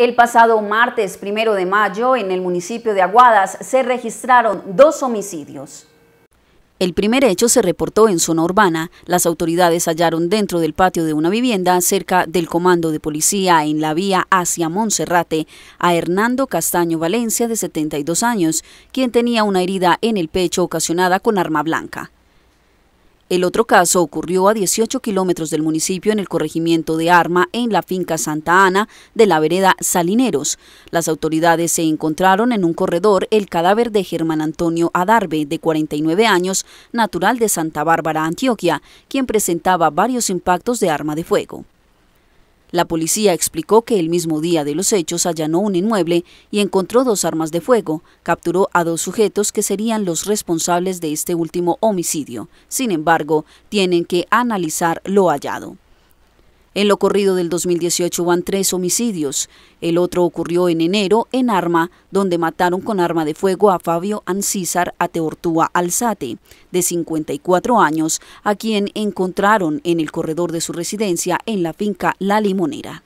El pasado martes primero de mayo, en el municipio de Aguadas, se registraron dos homicidios. El primer hecho se reportó en zona urbana. Las autoridades hallaron dentro del patio de una vivienda cerca del comando de policía en la vía hacia Monserrate a Hernando Castaño Valencia de 72 años, quien tenía una herida en el pecho ocasionada con arma blanca. El otro caso ocurrió a 18 kilómetros del municipio en el corregimiento de Arma, en la finca Santa Ana de la vereda Salineros. Las autoridades se encontraron en un corredor el cadáver de Germán Antonio Adarve, de 49 años, natural de Santa Bárbara, Antioquia, quien presentaba varios impactos de arma de fuego. La policía explicó que el mismo día de los hechos allanó un inmueble y encontró dos armas de fuego, capturó a dos sujetos que serían los responsables de este último homicidio. Sin embargo, tienen que analizar lo hallado. En lo corrido del 2018 van tres homicidios. El otro ocurrió en enero en Arma, donde mataron con arma de fuego a Fabio Ancísar Ateortúa Alzate, de 54 años, a quien encontraron en el corredor de su residencia en la finca La Limonera.